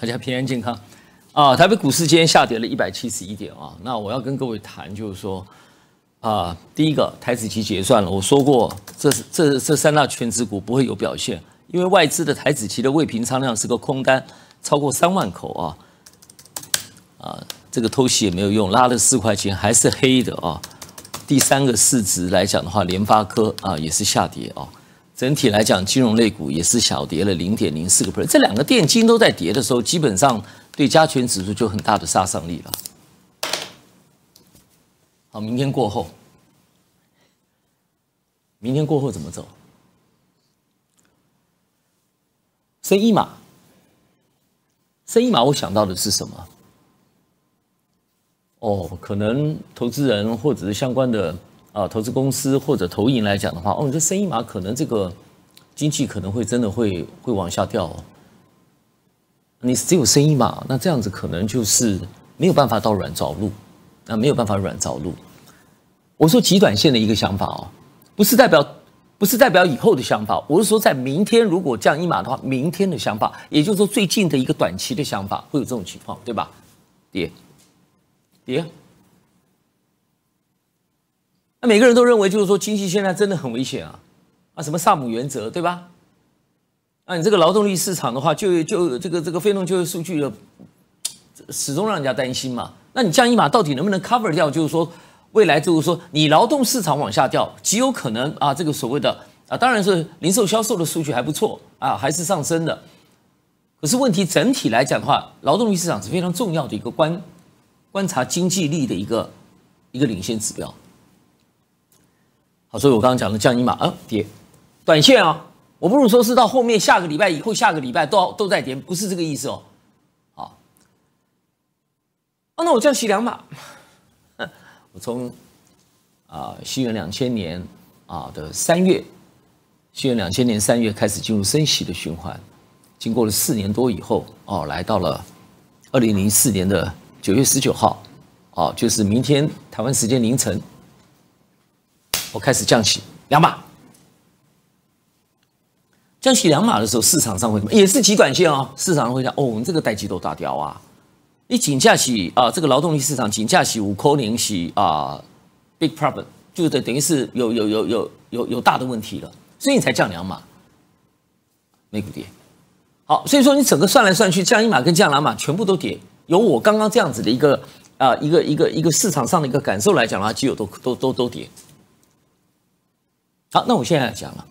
大家平安健康，啊，台北股市今天下跌了一百七十一点啊。那我要跟各位谈，就是说，啊，第一个台子期结算了，我说过，这这这三大全值股不会有表现，因为外资的台子期的未平仓量是个空单，超过三万口啊，啊，这个偷袭也没有用，拉了四块钱还是黑的啊。第三个市值来讲的话，联发科啊也是下跌啊。整体来讲，金融类股也是小跌了零点零四个 percent。这两个电金都在跌的时候，基本上对加权指数就很大的杀伤力了。好，明天过后，明天过后怎么走？升一码，升一码。我想到的是什么？哦，可能投资人或者是相关的。啊，投资公司或者投银来讲的话，哦，你这生意嘛，可能这个经济可能会真的会会往下掉哦。你只有生意嘛？那这样子可能就是没有办法到软着陆，那没有办法软着陆。我说极短线的一个想法哦，不是代表不是代表以后的想法，我是说在明天如果降一码的话，明天的想法，也就是说最近的一个短期的想法会有这种情况，对吧？跌跌。那每个人都认为，就是说经济现在真的很危险啊！啊，什么萨姆原则，对吧？啊，你这个劳动力市场的话，就就这个这个非农就业数据，始终让人家担心嘛。那你降一码到底能不能 cover 掉？就是说，未来就是说，你劳动市场往下掉，极有可能啊，这个所谓的啊，当然是零售销售的数据还不错啊，还是上升的。可是问题整体来讲的话，劳动力市场是非常重要的一个观观察经济力的一个一个领先指标。好，所以我刚刚讲的降一码啊，跌，短线啊，我不如说是到后面下个礼拜以后，下个礼拜都都在跌，不是这个意思哦。好，哦，那我降息两码，我从啊，西元两千年啊的三月，西元两千年三月开始进入升息的循环，经过了四年多以后，哦，来到了二零零四年的九月十九号，哦，就是明天台湾时间凌晨。我开始降息两码，降息两码的时候，市场上会什么也是急短线哦？市场上会讲：“哦，我们这个贷期都大掉啊！”一紧降息啊，这个劳动力市场紧降息五扣零息啊，big problem，就等等于是有有有有有有大的问题了，所以才降两码，美股跌。好，所以说你整个算来算去，降一码跟降两码全部都跌。由我刚刚这样子的一个啊，一个一个一个市场上的一个感受来讲的话，基友都都都都跌。好，那我现在讲了，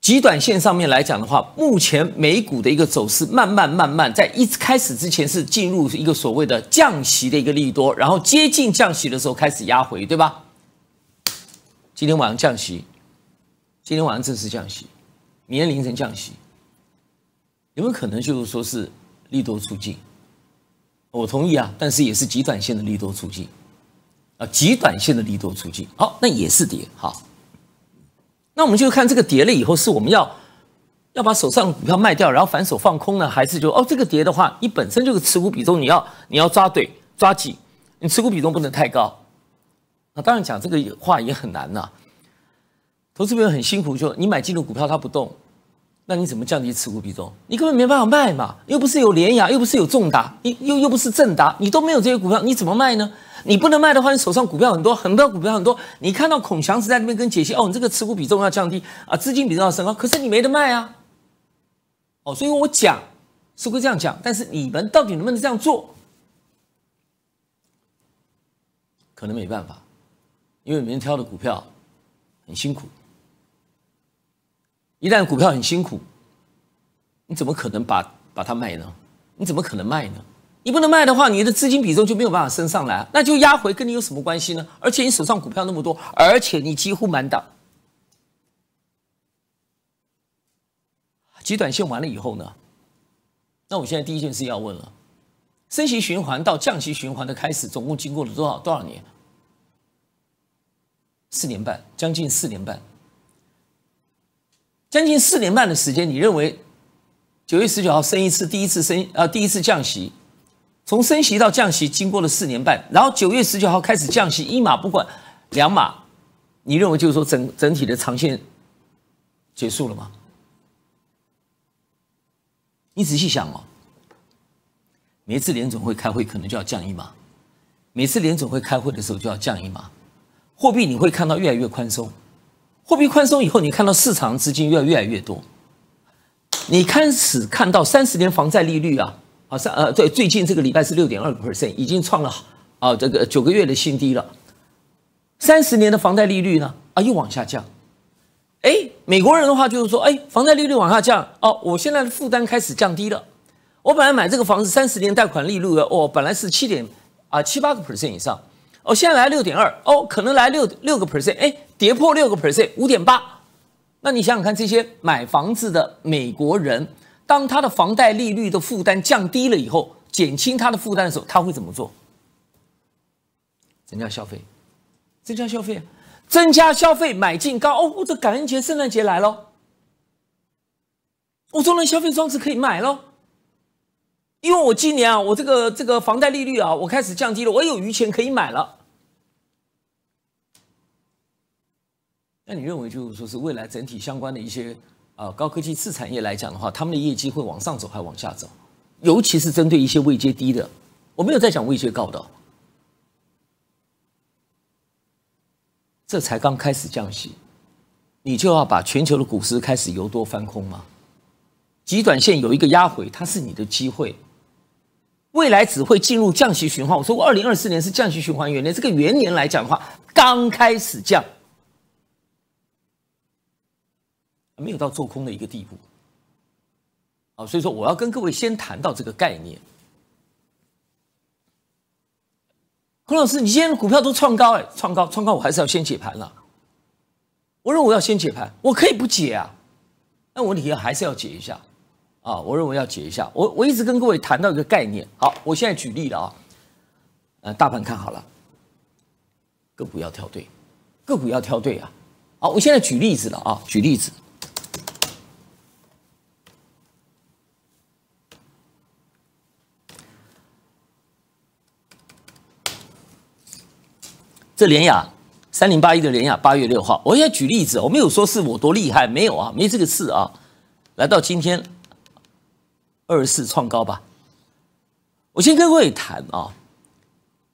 极短线上面来讲的话，目前美股的一个走势，慢慢慢慢，在一开始之前是进入一个所谓的降息的一个利多，然后接近降息的时候开始压回，对吧？今天晚上降息，今天晚上正式降息，明天凌晨降息，有没有可能就是说是利多出尽？我同意啊，但是也是极短线的利多出尽啊，极短线的利多出尽，好，那也是跌，好。那我们就看这个跌了以后，是我们要要把手上股票卖掉，然后反手放空呢，还是就哦这个跌的话，你本身就是持股比重，你要你要抓对抓紧，你持股比重不能太高。那当然讲这个话也很难呐，投资朋友很辛苦，就你买进入股票它不动，那你怎么降低持股比重？你根本没办法卖嘛，又不是有联雅，又不是有重达，你又又不是正达，你都没有这些股票，你怎么卖呢？你不能卖的话，你手上股票很多很多股票很多，你看到孔祥子在那边跟解析哦，你这个持股比重要降低啊，资金比重要升高，可是你没得卖啊，哦，所以我讲是会这样讲，但是你们到底能不能这样做？可能没办法，因为你们挑的股票很辛苦，一旦股票很辛苦，你怎么可能把把它卖呢？你怎么可能卖呢？你不能卖的话，你的资金比重就没有办法升上来，那就压回，跟你有什么关系呢？而且你手上股票那么多，而且你几乎满档，急短线完了以后呢？那我现在第一件事要问了：升息循环到降息循环的开始，总共经过了多少多少年？四年半，将近四年半，将近四年半的时间，你认为九月十九号升一次，第一次升啊，第一次降息？从升息到降息，经过了四年半，然后九月十九号开始降息一码不管两码，你认为就是说整整体的长线结束了吗？你仔细想哦，每次联总会开会可能就要降一码，每次联总会开会的时候就要降一码，货币你会看到越来越宽松，货币宽松以后你看到市场资金要越来越多，你开始看到三十年房贷利率啊。啊，三呃对，最近这个礼拜是六点二 percent，已经创了啊这个九个月的新低了。三十年的房贷利率呢啊又往下降，哎，美国人的话就是说，哎，房贷利率往下降哦，我现在的负担开始降低了。我本来买这个房子三十年贷款利率的哦，本来是七点啊七八个 percent 以上，哦现在来六点二哦，可能来六六个 percent，哎，跌破六个 percent，五点八。那你想想看，这些买房子的美国人。当他的房贷利率的负担降低了以后，减轻他的负担的时候，他会怎么做？增加消费，增加消费，增加消费，买进高哦，我的感恩节、圣诞节来喽，我中了消费装置可以买喽，因为我今年啊，我这个这个房贷利率啊，我开始降低了，我有余钱可以买了。那你认为就是说是未来整体相关的一些？啊，高科技次产业来讲的话，他们的业绩会往上走还是往下走？尤其是针对一些位阶低的，我没有在讲位阶高的。这才刚开始降息，你就要把全球的股市开始由多翻空吗？极短线有一个压回，它是你的机会。未来只会进入降息循环。我说过，二零二四年是降息循环，原来这个元年来讲的话，刚开始降。没有到做空的一个地步，啊，所以说我要跟各位先谈到这个概念。孔老师，你今天的股票都创高哎，创高创高，我还是要先解盘了。我认为要先解盘，我可以不解啊。但我题还是要解一下啊，我认为要解一下。我我一直跟各位谈到一个概念，好，我现在举例了啊，呃，大盘看好了，个股要挑对，个股要挑对啊。好，我现在举例子了啊，举例子。联雅三零八一的联雅八月六号，我现在举例子，我没有说是我多厉害，没有啊，没这个事啊。来到今天二十四创高吧，我先跟各位谈啊，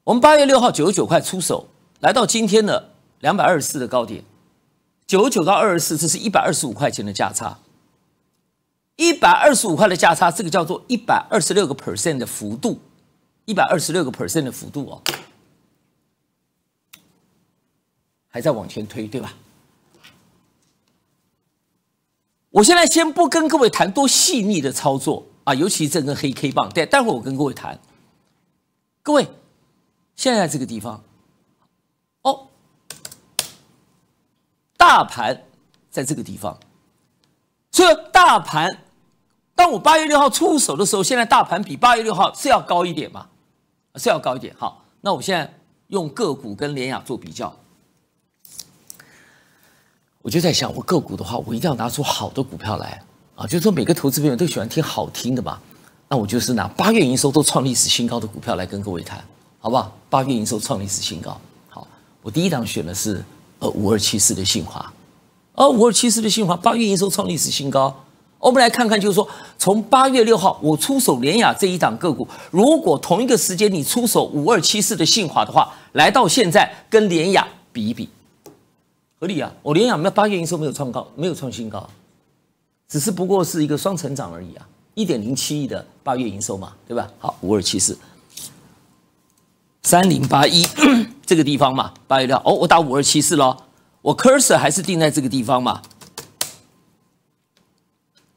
我们八月六号九十九块出手，来到今天的两百二十四的高点，九十九到二二十四，这是一百二十五块钱的价差，一百二十五块的价差，这个叫做一百二十六个 percent 的幅度，一百二十六个 percent 的幅度哦。还在往前推，对吧？我现在先不跟各位谈多细腻的操作啊，尤其这根黑 K 棒，待待会我跟各位谈。各位，现在这个地方，哦，大盘在这个地方，所以大盘，当我八月六号出手的时候，现在大盘比八月六号是要高一点嘛？是要高一点。好，那我现在用个股跟联雅做比较。我就在想，我个股的话，我一定要拿出好的股票来啊！就是说，每个投资朋友都喜欢听好听的嘛。那我就是拿八月营收都创历史新高的股票来跟各位谈，好不好？八月营收创历史新高。好，我第一档选的是呃五二七四的信华，哦五二七四的信华八月营收创历史新高。我们来看看，就是说从八月六号我出手联雅这一档个股，如果同一个时间你出手五二七四的信华的话，来到现在跟联雅比一比。合理啊！我联想，那八月营收没有创高，没有创新高，只是不过是一个双成长而已啊，一点零七亿的八月营收嘛，对吧？好，五二七四三零八一 这个地方嘛，八月的哦，我打五二七四喽，我 cursor 还是定在这个地方嘛，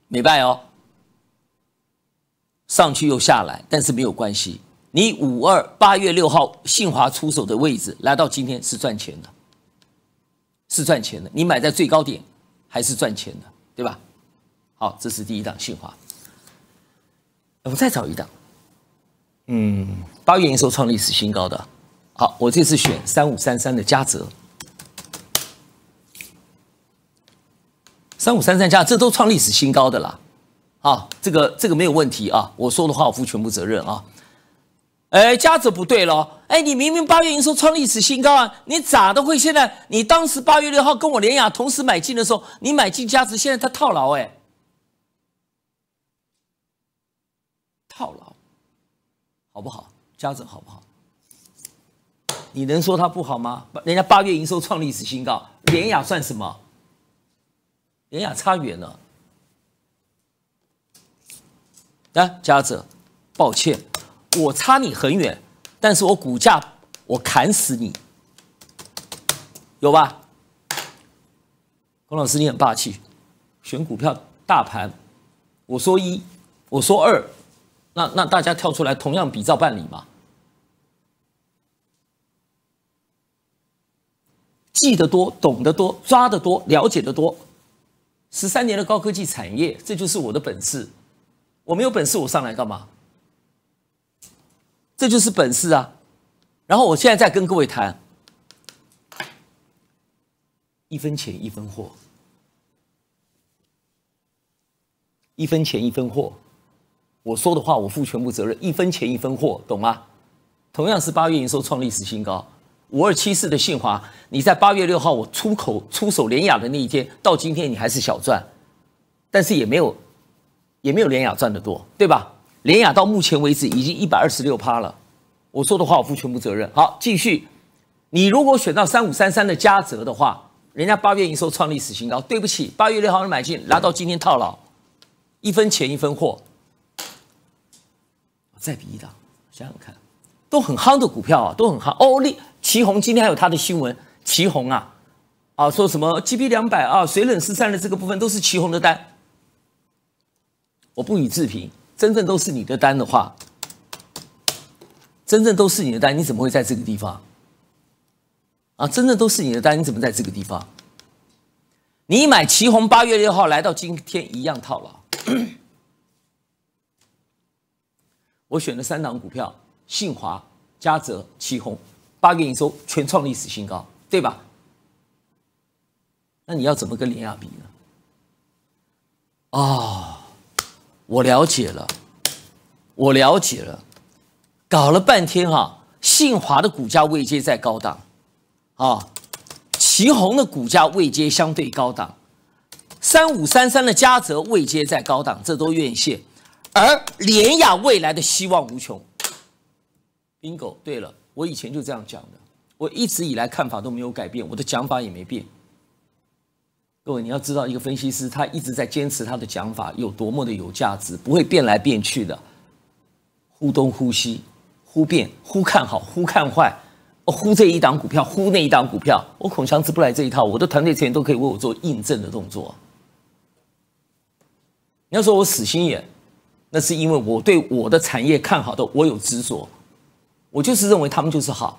没办哦，上去又下来，但是没有关系，你五二八月六号信华出手的位置，来到今天是赚钱的。是赚钱的，你买在最高点，还是赚钱的，对吧？好，这是第一档信华。我再找一档，嗯，八月营收创历史新高的好，我这次选三五三三的嘉泽，三五三三加，这都创历史新高的啦，好，这个这个没有问题啊，我说的话我负全部责任啊。哎，家子不对了。哎，你明明八月营收创历史新高啊，你咋都会现在？你当时八月六号跟我联雅同时买进的时候，你买进价值，现在他套牢哎，套牢，好不好？家子好不好？你能说他不好吗？人家八月营收创历史新高，联雅算什么？联雅差远了。来，家泽，抱歉。我差你很远，但是我股价我砍死你，有吧？龚老师，你很霸气，选股票大盘，我说一，我说二，那那大家跳出来，同样比照办理嘛。记得多，懂得多，抓得多，了解得多，十三年的高科技产业，这就是我的本事。我没有本事，我上来干嘛？这就是本事啊！然后我现在再跟各位谈：一分钱一分货，一分钱一分货。我说的话，我负全部责任。一分钱一分货，懂吗？同样是八月营收创历史新高，五二七四的信华，你在八月六号我出口出手联雅的那一天，到今天你还是小赚，但是也没有也没有联雅赚的多，对吧？联雅到目前为止已经一百二十六趴了，我说的话我负全部责任。好，继续。你如果选到三五三三的嘉泽的话，人家八月营收创历史新高。对不起，八月六号你买进，拿到今天套牢，一分钱一分货。再比一档，想想看，都很夯的股票啊，都很夯。哦，那齐红今天还有他的新闻，齐红啊，啊说什么 G B 两百啊，水冷四三的这个部分都是齐红的单，我不予置评。真正都是你的单的话，真正都是你的单，你怎么会在这个地方？啊，真正都是你的单，你怎么在这个地方？你买旗红八月六号来到今天一样套牢。我选了三档股票：信华、嘉泽、旗宏，八个营收全创历史新高，对吧？那你要怎么跟林亚比呢？啊？我了解了，我了解了，搞了半天哈，信华的股价位阶在高档，啊，旗宏的股价位阶相对高档，三五三三的嘉泽位阶在高档，这都愿意而联亚未来的希望无穷。b ingo，对了，我以前就这样讲的，我一直以来看法都没有改变，我的讲法也没变。各位，你要知道，一个分析师他一直在坚持他的讲法有多么的有价值，不会变来变去的，忽东忽西，忽变忽看好，忽看坏，忽这一档股票，忽那一档股票。我孔祥志不来这一套，我的团队成员都可以为我做印证的动作。你要说我死心眼，那是因为我对我的产业看好的，我有执着，我就是认为他们就是好，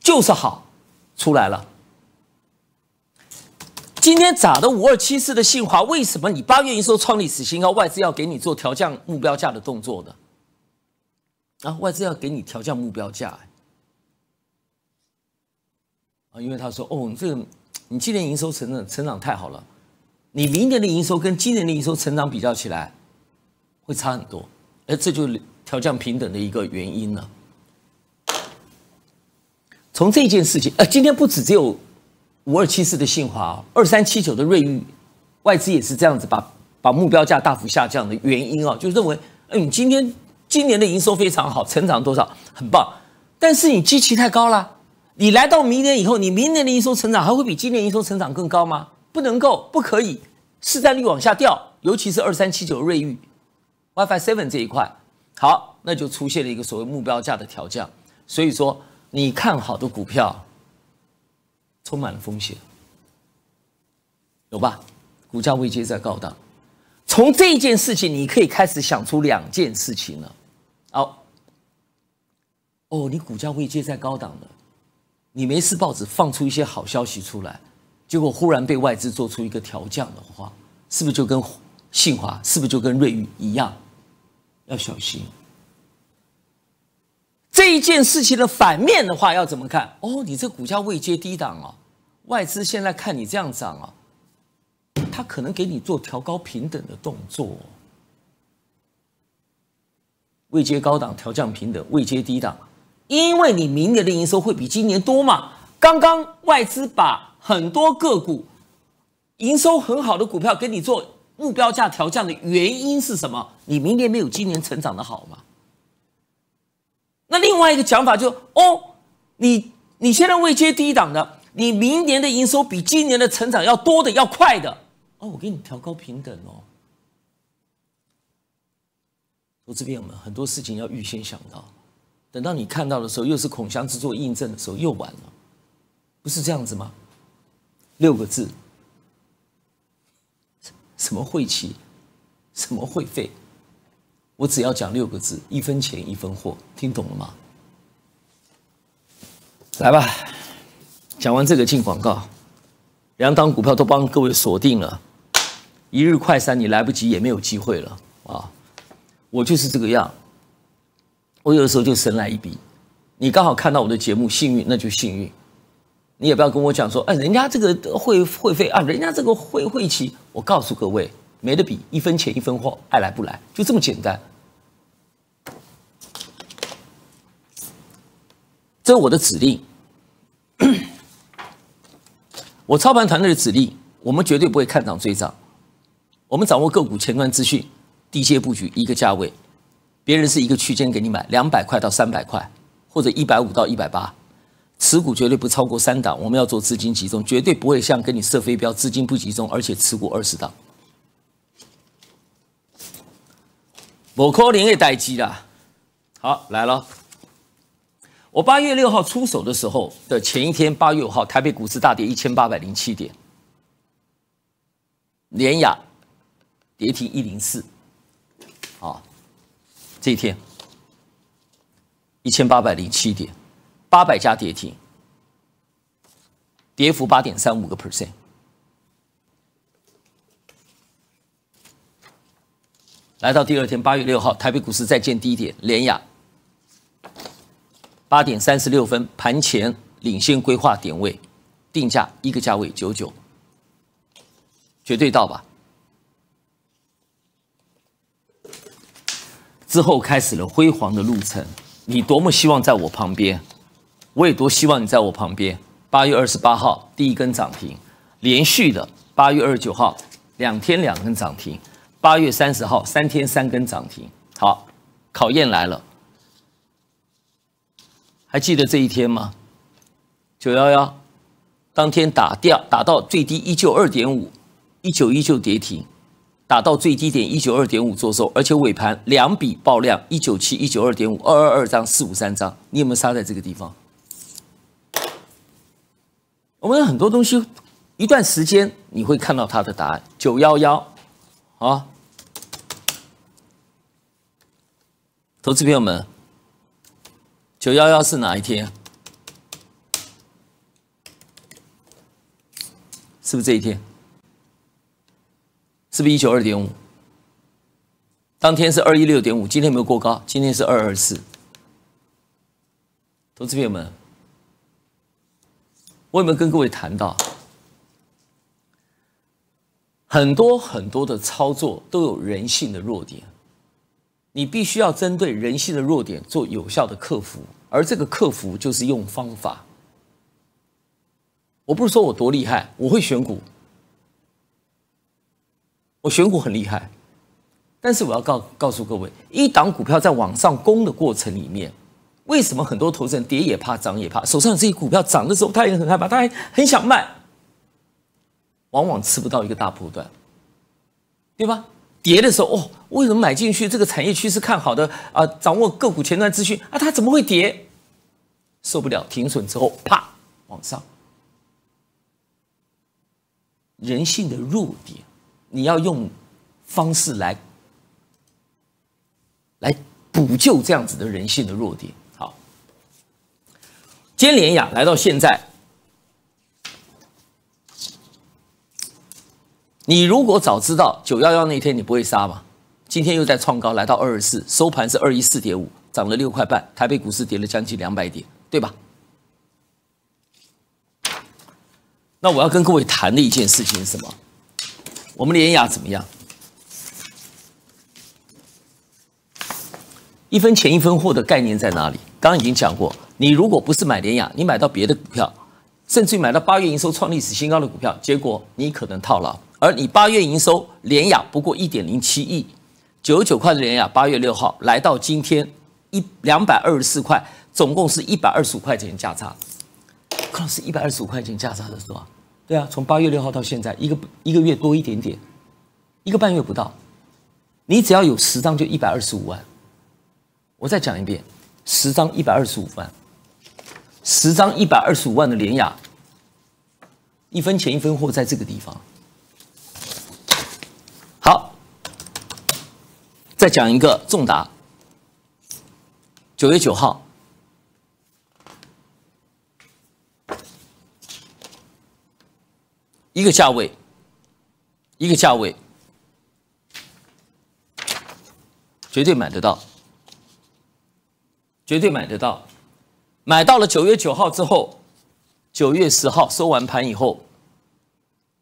就是好，出来了。今天咋的？五二七四的信华为什么你八月营收创历史新高，外资要给你做调降目标价的动作的？啊，外资要给你调降目标价，啊，因为他说哦，你这个你今年营收成长成长太好了，你明年的营收跟今年的营收成长比较起来会差很多，哎，这就是调降平等的一个原因了。从这件事情，呃，今天不止只有。五二七四的信华，二三七九的瑞昱，外资也是这样子，把把目标价大幅下降的原因啊，就认为，嗯，今天今年的营收非常好，成长多少，很棒，但是你基期太高了，你来到明年以后，你明年的营收成长还会比今年营收成长更高吗？不能够，不可以，市占率往下掉，尤其是二三七九瑞昱，WiFi seven 这一块，好，那就出现了一个所谓目标价的调降，所以说你看好的股票。充满了风险，有吧？股价未接在高档，从这件事情你可以开始想出两件事情了。哦，哦，你股价未接在高档的，你没事，报纸放出一些好消息出来，结果忽然被外资做出一个调降的话，是不是就跟信华，是不是就跟瑞玉一样，要小心？这一件事情的反面的话要怎么看？哦，你这股价未接低档啊，外资现在看你这样涨啊，他可能给你做调高平等的动作，未接高档调降平等，未接低档，因为你明年的营收会比今年多嘛。刚刚外资把很多个股营收很好的股票给你做目标价调降的原因是什么？你明年没有今年成长的好嘛？那另外一个讲法就哦，你你现在未接低档的，你明年的营收比今年的成长要多的要快的哦，我给你调高平等哦。投资朋友们很多事情要预先想到，等到你看到的时候，又是孔祥之做印证的时候，又晚了，不是这样子吗？六个字，什么晦气，什么会废？我只要讲六个字：一分钱一分货，听懂了吗？来吧，讲完这个进广告，两档股票都帮各位锁定了，一日快三你来不及也没有机会了啊！我就是这个样，我有的时候就神来一笔，你刚好看到我的节目，幸运那就幸运，你也不要跟我讲说，哎，人家这个会会飞啊，人家这个会会起，我告诉各位。没得比，一分钱一分货，爱来不来，就这么简单。这是我的指令，我操盘团队的指令，我们绝对不会看涨追涨。我们掌握个股前端资讯，低阶布局一个价位，别人是一个区间给你买，两百块到三百块，或者一百五到一百八，持股绝对不超过三档，我们要做资金集中，绝对不会像给你设飞镖，资金不集中，而且持股二十档。某 c a 也待机啦，好来了。我八月六号出手的时候的前一天，八月五号，台北股市大跌一千八百零七点，连雅跌停一零四，好，这一天一千八百零七点，八百家跌停，跌幅八点三五个 percent。来到第二天八月六号，台北股市再见低点，连雅八点三十六分盘前领先规划点位，定价一个价位九九，绝对到吧。之后开始了辉煌的路程，你多么希望在我旁边，我也多希望你在我旁边。八月二十八号第一根涨停，连续的八月二十九号两天两根涨停。八月三十号，三天三根涨停，好，考验来了，还记得这一天吗？九幺幺，当天打掉打到最低一九二点五，一九一九跌停，打到最低点一九二点五做收，而且尾盘两笔爆量，一九七一九二点五二二二张四五三张，你有没有杀在这个地方？我们有很多东西，一段时间你会看到它的答案。九幺幺。好，投资朋友们，九幺幺是哪一天？是不是这一天？是不是一九二点五？当天是二一六点五，今天没有过高，今天是二二四。投资朋友们，我有没有跟各位谈到？很多很多的操作都有人性的弱点，你必须要针对人性的弱点做有效的克服，而这个克服就是用方法。我不是说我多厉害，我会选股，我选股很厉害，但是我要告告诉各位，一档股票在往上攻的过程里面，为什么很多投资人跌也怕，涨也怕，手上这些股票涨的时候他也很害怕，他还很想卖。往往吃不到一个大波段，对吧？跌的时候，哦，为什么买进去？这个产业趋势看好的啊，掌握个股前端资讯啊，它怎么会跌？受不了，停损之后，啪，往上。人性的弱点，你要用方式来来补救这样子的人性的弱点。好，接连雅来到现在。你如果早知道九幺幺那天你不会杀吧？今天又在创高，来到二二四，收盘是二一四点五，涨了六块半，台北股市跌了将近两百点，对吧？那我要跟各位谈的一件事情是什么？我们连联雅怎么样？一分钱一分货的概念在哪里？刚刚已经讲过，你如果不是买联雅，你买到别的股票，甚至于买到八月营收创历史新高的股票，结果你可能套牢。而你八月营收连雅不过一点零七亿，九十九块的连雅，八月六号来到今天一两百二十四块，总共是一百二十五块钱价差。可能是一百二十五块钱价差的时候啊？对啊，从八月六号到现在一个一个月多一点点，一个半月不到，你只要有十张就一百二十五万。我再讲一遍，十张一百二十五万，十张一百二十五万的连雅，一分钱一分货，在这个地方。再讲一个重达，九月九号，一个价位，一个价位，绝对买得到，绝对买得到，买到了九月九号之后，九月十号收完盘以后，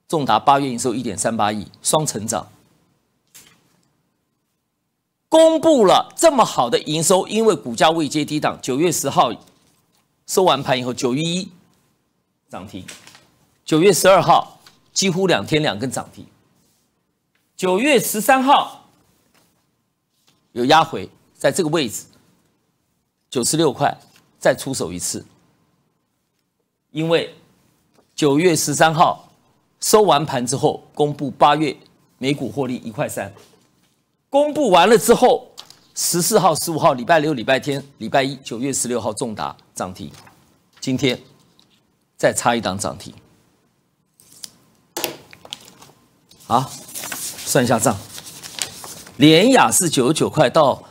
重达八月营收一点三八亿，双成长。公布了这么好的营收，因为股价未接低档。九月十号收完盘以后，九月一涨停，九月十二号几乎两天两根涨停，九月十三号有压回，在这个位置九十六块再出手一次，因为九月十三号收完盘之后，公布八月每股获利一块三。公布完了之后，十四号、十五号，礼拜六、礼拜天、礼拜一，九月十六号重达涨停，今天再差一档涨停，好，算一下账，联雅是九十九块到，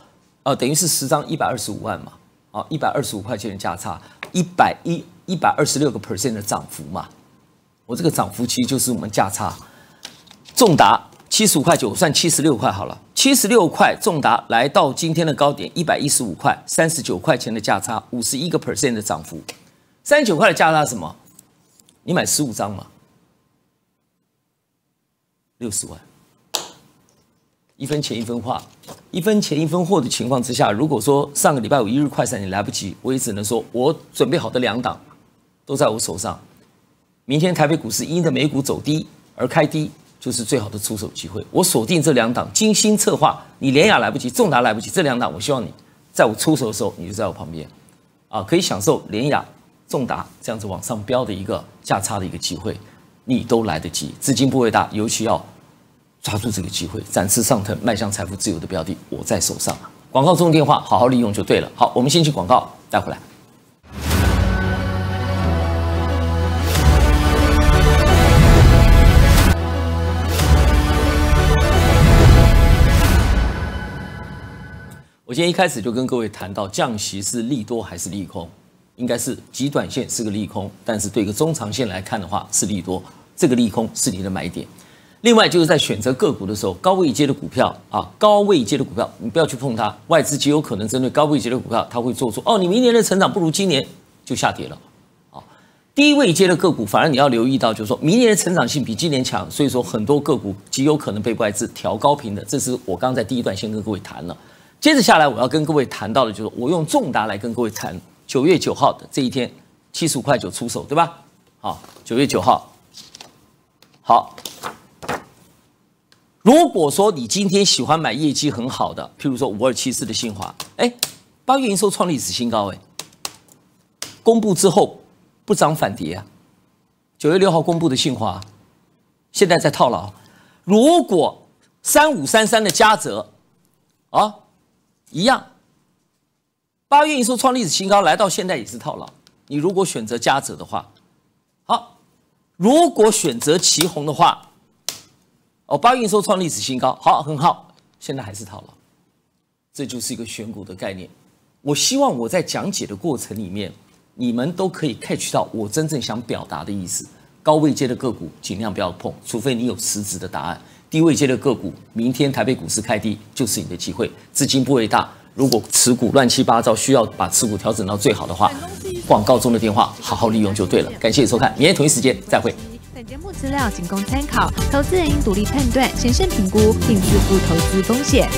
呃，等于是十张一百二十五万嘛，哦，一百二十五块钱的价差，一百一一百二十六个 percent 的涨幅嘛，我这个涨幅其实就是我们价差，重达。七十五块九算七十六块好了，七十六块重达来到今天的高点一百一十五块，三十九块钱的价差，五十一个 percent 的涨幅，三十九块的价差什么？你买十五张嘛，六十万。一分钱一分话，一分钱一分货的情况之下，如果说上个礼拜五一日快闪你来不及，我也只能说我准备好的两档都在我手上，明天台北股市因着美股走低而开低。就是最好的出手机会，我锁定这两档，精心策划，你连雅来不及，重达来不及，这两档我希望你在我出手的时候，你就在我旁边，啊，可以享受连雅重达这样子往上飙的一个价差的一个机会，你都来得及，资金不会大，尤其要抓住这个机会，展翅上腾，迈向财富自由的标的，我在手上广告中的电话，好好利用就对了。好，我们先去广告带回来。今天一开始就跟各位谈到降息是利多还是利空，应该是极短线是个利空，但是对一个中长线来看的话是利多，这个利空是你的买点。另外就是在选择个股的时候，高位接的股票啊，高位接的股票你不要去碰它，外资极有可能针对高位接的股票，它会做出哦，你明年的成长不如今年就下跌了。啊，低位接的个股反而你要留意到，就是说明年的成长性比今年强，所以说很多个股极有可能被外资调高频的，这是我刚刚在第一段先跟各位谈了。接着下来，我要跟各位谈到的就是我用重达来跟各位谈九月九号的这一天，七十五块九出手，对吧？好，九月九号。好，如果说你今天喜欢买业绩很好的，譬如说五二七四的新华，哎，八月营收创历史新高，哎，公布之后不涨反跌啊。九月六号公布的新华，现在在套牢。如果三五三三的嘉泽，啊。一样，八月营收创历史新高，来到现在也是套牢。你如果选择嘉泽的话，好；如果选择齐红的话，哦，八月营收创历史新高，好，很好。现在还是套牢，这就是一个选股的概念。我希望我在讲解的过程里面，你们都可以 catch 到我真正想表达的意思。高位阶的个股尽量不要碰，除非你有实质的答案。低位接的个股，明天台北股市开低就是你的机会。资金不会大，如果持股乱七八糟，需要把持股调整到最好的话，广告中的电话好好利用就对了。感谢收看，明天同一时间再会。本节目资料仅供参考，投资人应独立判断，谨慎评估，并自负投资风险。